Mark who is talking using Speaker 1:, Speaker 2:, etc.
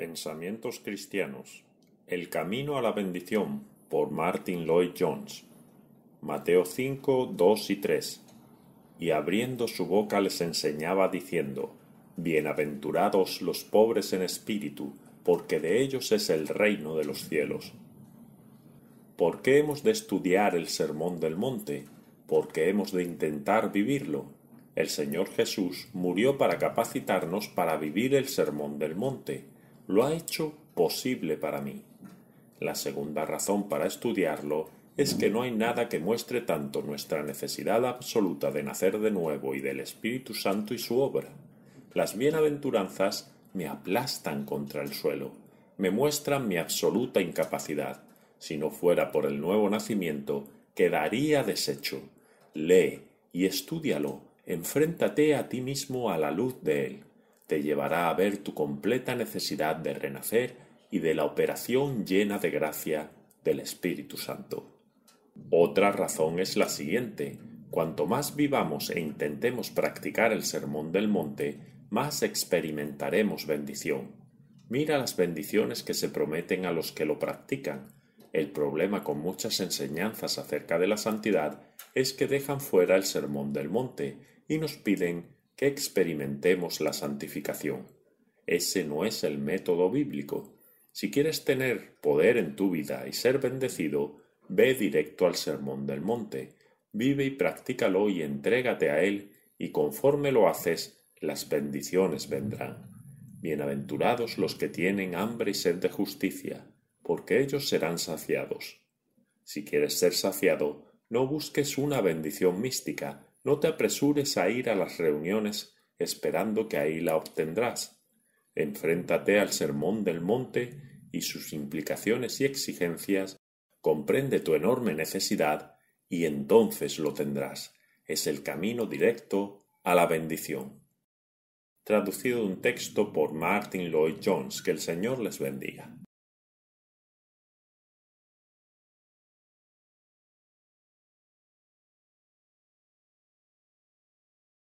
Speaker 1: Pensamientos cristianos. El camino a la bendición por Martin Lloyd Jones. Mateo 5, 2 y 3. Y abriendo su boca les enseñaba diciendo, Bienaventurados los pobres en espíritu, porque de ellos es el reino de los cielos. ¿Por qué hemos de estudiar el sermón del monte? Porque hemos de intentar vivirlo? El Señor Jesús murió para capacitarnos para vivir el sermón del monte lo ha hecho posible para mí. La segunda razón para estudiarlo es que no hay nada que muestre tanto nuestra necesidad absoluta de nacer de nuevo y del Espíritu Santo y su obra. Las bienaventuranzas me aplastan contra el suelo, me muestran mi absoluta incapacidad. Si no fuera por el nuevo nacimiento, quedaría deshecho. Lee y estúdialo, enfréntate a ti mismo a la luz de él te llevará a ver tu completa necesidad de renacer y de la operación llena de gracia del Espíritu Santo. Otra razón es la siguiente. Cuanto más vivamos e intentemos practicar el sermón del monte, más experimentaremos bendición. Mira las bendiciones que se prometen a los que lo practican. El problema con muchas enseñanzas acerca de la santidad es que dejan fuera el sermón del monte y nos piden que experimentemos la santificación. Ese no es el método bíblico. Si quieres tener poder en tu vida y ser bendecido, ve directo al Sermón del Monte, vive y practícalo y entrégate a él, y conforme lo haces, las bendiciones vendrán. Bienaventurados los que tienen hambre y sed de justicia, porque ellos serán saciados. Si quieres ser saciado, no busques una bendición mística, no te apresures a ir a las reuniones esperando que ahí la obtendrás. Enfréntate al sermón del monte y sus implicaciones y exigencias, comprende tu enorme necesidad y entonces lo tendrás. Es el camino directo a la bendición. Traducido de un texto por Martin Lloyd Jones. Que el Señor les bendiga.